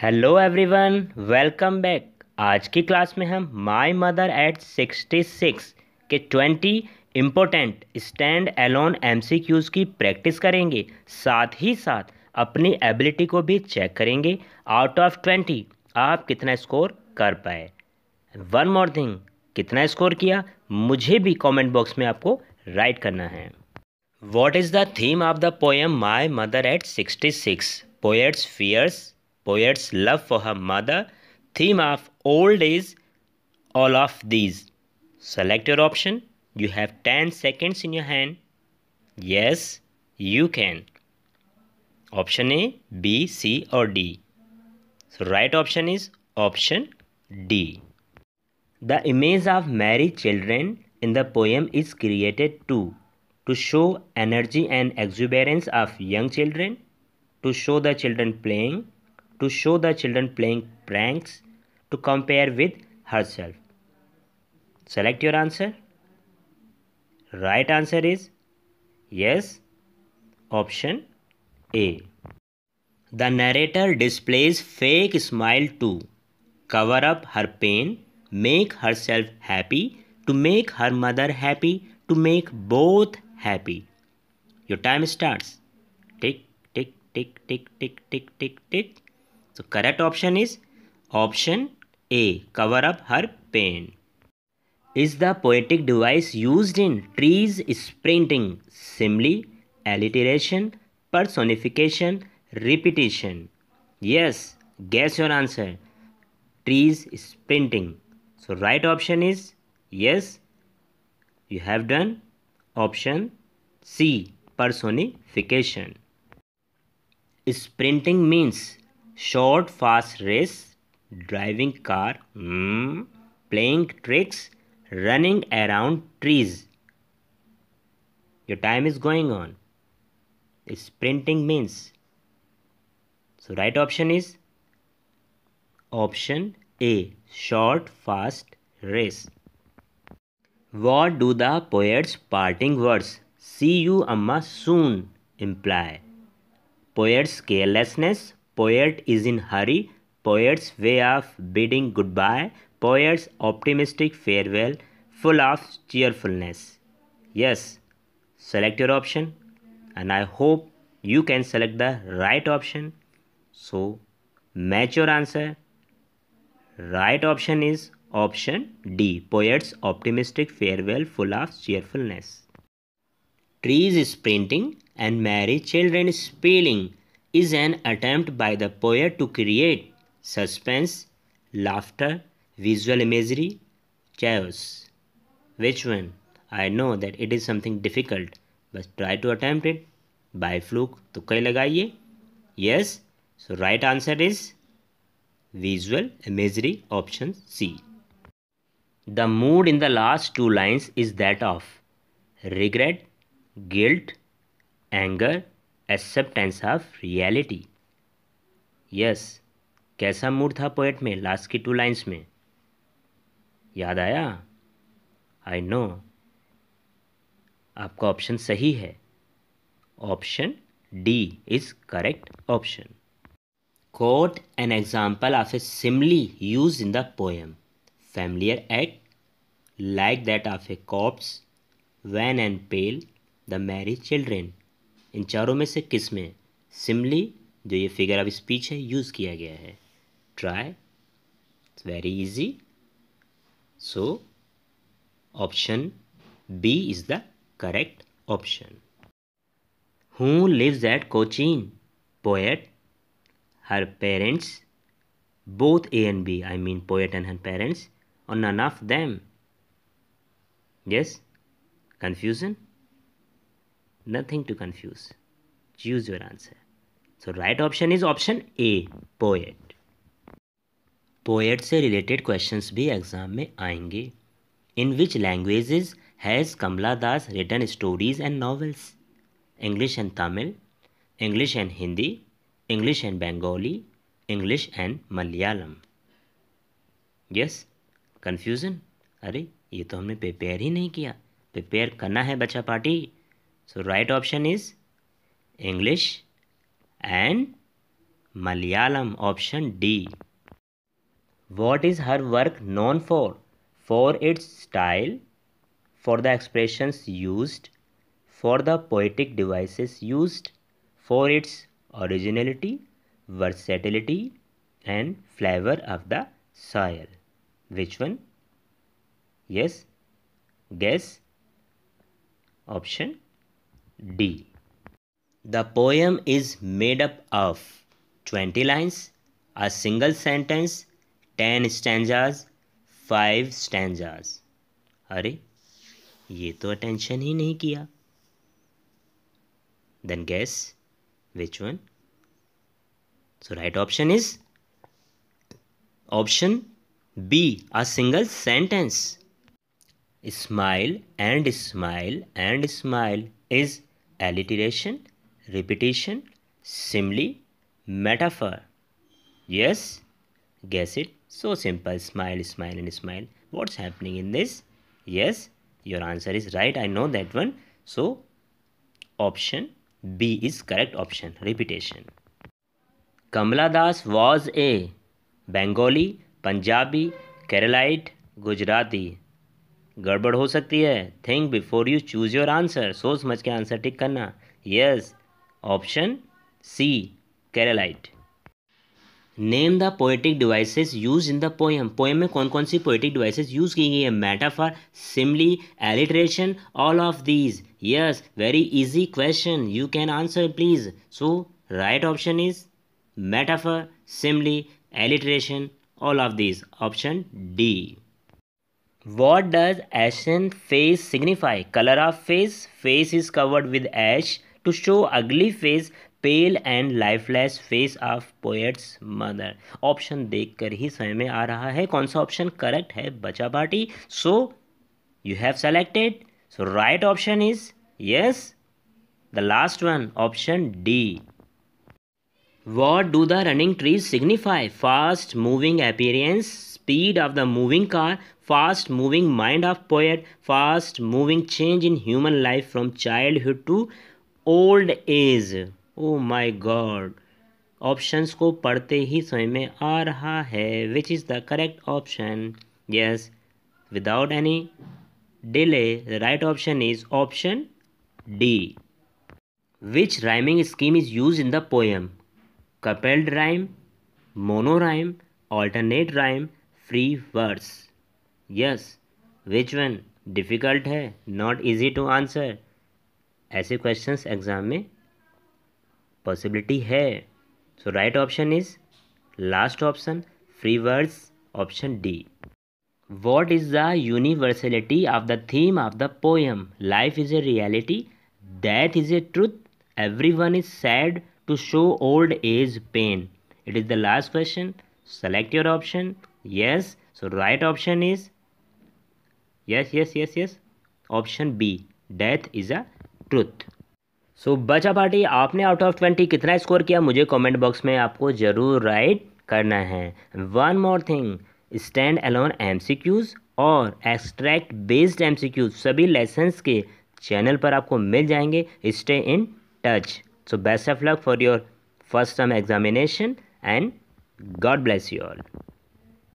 Hello everyone welcome back आज की class में हम माय मदर एट 66 के 20 इम्पोर्टेंट स्टैंड एलोन एमसीक्यूज़ की प्रैक्टिस करेंगे साथ ही साथ अपनी एबिलिटी को भी चेक करेंगे आउट ऑफ 20 आप कितना स्कोर कर पाए वन मोर थिंग कितना स्कोर किया मुझे भी कमेंट बॉक्स में आपको राइट करना है what is the theme of the poem my mother at sixty six poet's fears poet's love for her mother, theme of old age, all of these. Select your option. You have 10 seconds in your hand. Yes, you can. Option A, B, C or D. So right option is option D. The image of merry children in the poem is created too to show energy and exuberance of young children, to show the children playing, to show the children playing pranks to compare with herself. Select your answer. Right answer is yes, option A. The narrator displays fake smile to cover up her pain, make herself happy, to make her mother happy, to make both happy. Your time starts. Tick, tick, tick, tick, tick, tick, tick, tick. So correct option is option A cover up her pain is the poetic device use in trees sprinting simile alliteration personification repetition yes guess your answer trees sprinting so right option is yes you have done option C personification sprinting means short fast race, driving car, mm, playing tricks, running around trees. Your time is going on. Sprinting means. So right option is option A short fast race. What do the poet's parting words see you amma soon imply? Poet's carelessness Poet is in hurry. Poet's way of bidding goodbye. Poet's optimistic farewell, full of cheerfulness. Yes, select your option, and I hope you can select the right option. So, match your answer. Right option is option D. Poet's optimistic farewell, full of cheerfulness. Trees is printing, and merry children is spilling is an attempt by the poet to create suspense, laughter, visual imagery, chaos. Which one? I know that it is something difficult, but try to attempt it by fluke. तुक्का लगाइए. Yes. So right answer is visual imagery option C. The mood in the last two lines is that of regret, guilt, anger, acceptance of reality yes कैसा mood था poet में last की two lines में याद आया I know आपका option सही है option D is correct option quote an example of a simile use in the poem familiar act like that of a corpse van and pale the marriage children इन चारों में से किस में simile जो ये फिगर ऑफ स्पीच है use किया गया है try it's very easy so option B is the correct option who lives at Cochin poet her parents both A and B I mean poet and her parents और none of them yes confusion nothing to confuse choose your answer so right option is option A poet poet से related question भी exam में आएंगे in which language has Kamala Das return stories and novels English and Tamil English and Hindi English and Bengali English and Malayalam yes confusion अरे ये तो हमने prepare ही नहीं किया प्रिपेयर करना है बच्चा party So right option is English and Malayalam option D. What is her work known for? For its style, for the expressions used, for the poetic devices used, for its originality, versatility and flavor of the soil. Which one? Yes, guess option D the poem is made up of twenty lines a single sentence ten stanzas five stanzas अरे ये तो attention ही नहीं किया then guess which one so right option is option b a single sentence smile and smile and smile is alliteration, repetition, simile, metaphor. Yes, guess it. So simple. Smile, smile, and smile. What's happening in this? Yes, your answer is right. I know that one. So option B is correct option. Repetition. Kamala Das was a Bengali, Punjabi, Keralite, Gujarati. गड़बड़ हो सकती है think before you choose your answer सोच समझ के answer tick करना yes option C correlate name the poetic devices use in the poem poem में कौन कौन सी पोएटिक डिवाइसेस यूज की गई है metaphor simile alliteration all of these yes very easy question you can answer please so right option is metaphor simile alliteration all of these option D what does ashen face signify colour of face face is covered with ash to show ugly face pale and lifeless face of poet's mother option देख कर ही समय में आ रहा है कौन सा option correct है बचा party so you have selected so right option is yes the last one option D What do the running trees signify? Fast moving appearance, speed of the moving car, fast moving mind of poet, fast moving change in human life from childhood to old age oh my god options को पढ़ते ही समझ में आ रहा है which is the correct option yes without any delay right option is option D which rhyming scheme is use in the poem coupled rhyme monorhyme alternate rhyme free words yes which one difficult है not easy to answer ऐसे questions exam में possibility है so right option is last option free words option D what is the universality of the theme of the poem life is a reality that is a truth every one is sad to show old age pain it is the last question select your option yes so right option is yes yes yes yes option B death is a truth so बचा party आपने out of twenty कितना score किया मुझे comment box में आपको ज़रूर write करना है one more thing stand alone Qs और एक्सट्रैक्ट बेस्ड क्यूज सभी लेसन्स के चैनल पर आपको मिल जाएंगे stay in touch So best of luck for your first term examination and God bless you all.